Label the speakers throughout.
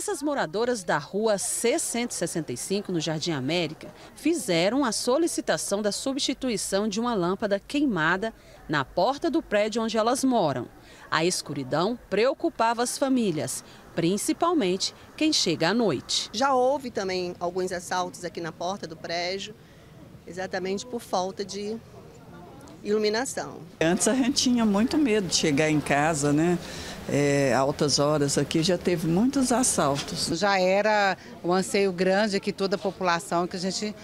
Speaker 1: Essas moradoras da rua C165, no Jardim América, fizeram a solicitação da substituição de uma lâmpada queimada na porta do prédio onde elas moram. A escuridão preocupava as famílias, principalmente quem chega à noite. Já houve também alguns assaltos aqui na porta do prédio, exatamente por falta de iluminação. Antes a gente tinha muito medo de chegar em casa, né? É, altas horas aqui já teve muitos assaltos. Já era um anseio grande aqui toda a população que a gente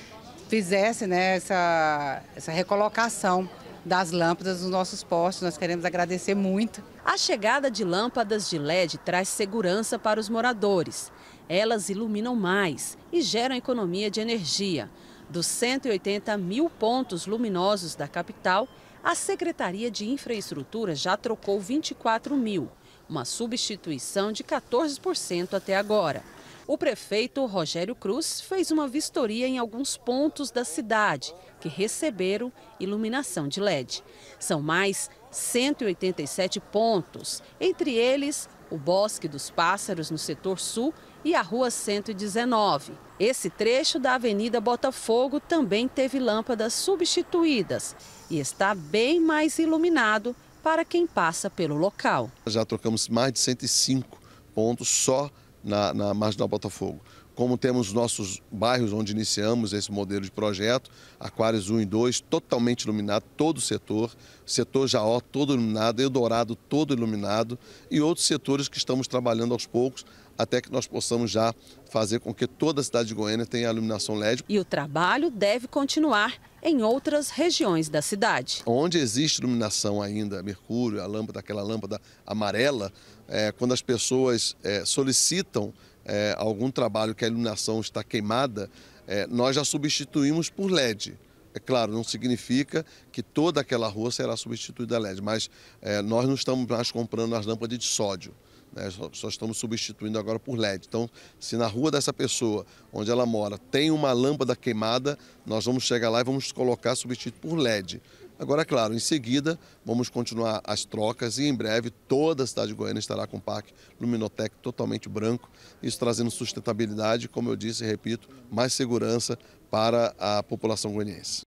Speaker 1: fizesse né, essa, essa recolocação das lâmpadas nos nossos postos. Nós queremos agradecer muito. A chegada de lâmpadas de LED traz segurança para os moradores. Elas iluminam mais e geram economia de energia. Dos 180 mil pontos luminosos da capital, a Secretaria de Infraestrutura já trocou 24 mil, uma substituição de 14% até agora. O prefeito Rogério Cruz fez uma vistoria em alguns pontos da cidade que receberam iluminação de LED. São mais 187 pontos, entre eles o Bosque dos Pássaros, no setor sul, e a Rua 119. Esse trecho da Avenida Botafogo também teve lâmpadas substituídas e está bem mais iluminado para quem passa pelo local.
Speaker 2: Já trocamos mais de 105 pontos só na, na Marginal Botafogo como temos nossos bairros onde iniciamos esse modelo de projeto, Aquários 1 e 2, totalmente iluminado, todo o setor, setor Jaó todo iluminado, Eldorado todo iluminado e outros setores que estamos trabalhando aos poucos até que nós possamos já fazer com que toda a cidade de Goiânia tenha iluminação LED. E o trabalho deve continuar em outras regiões da cidade. Onde existe iluminação ainda, mercúrio, a lâmpada, aquela lâmpada amarela, é, quando as pessoas é, solicitam é, algum trabalho que a iluminação está queimada, é, nós já substituímos por LED. É claro, não significa que toda aquela rua será substituída a LED, mas é, nós não estamos mais comprando as lâmpadas de sódio. Né? Só, só, estamos substituindo agora por LED. Então, se na rua dessa pessoa, onde ela mora, tem uma lâmpada queimada, nós vamos chegar lá e vamos colocar substituto por LED. Agora, claro, em seguida vamos continuar as trocas e em breve toda a cidade de Goiânia estará com um parque Luminotec totalmente branco, isso trazendo sustentabilidade, como eu disse e repito, mais segurança para a população goianiense.